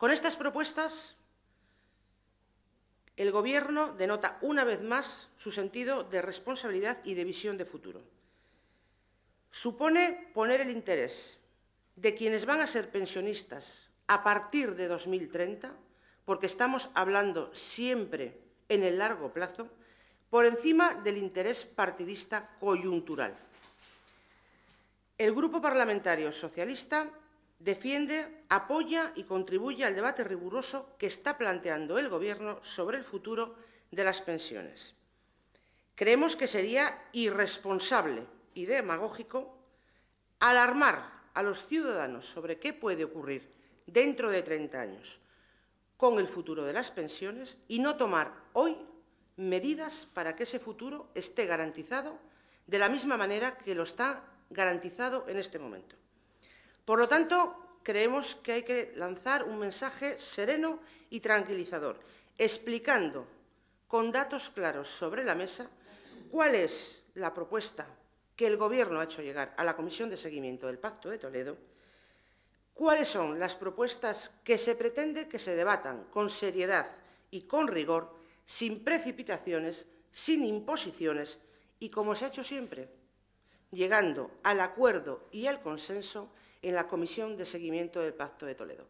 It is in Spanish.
Con estas propuestas, el Gobierno denota una vez más su sentido de responsabilidad y de visión de futuro. Supone poner el interés de quienes van a ser pensionistas a partir de 2030, porque estamos hablando siempre en el largo plazo, por encima del interés partidista coyuntural. El Grupo Parlamentario Socialista defiende, apoya y contribuye al debate riguroso que está planteando el Gobierno sobre el futuro de las pensiones. Creemos que sería irresponsable y demagógico alarmar a los ciudadanos sobre qué puede ocurrir dentro de 30 años con el futuro de las pensiones y no tomar hoy medidas para que ese futuro esté garantizado de la misma manera que lo está garantizado en este momento. Por lo tanto, creemos que hay que lanzar un mensaje sereno y tranquilizador, explicando con datos claros sobre la mesa cuál es la propuesta que el Gobierno ha hecho llegar a la Comisión de Seguimiento del Pacto de Toledo, cuáles son las propuestas que se pretende que se debatan con seriedad y con rigor, sin precipitaciones, sin imposiciones y, como se ha hecho siempre, llegando al acuerdo y al consenso en la Comisión de Seguimiento del Pacto de Toledo.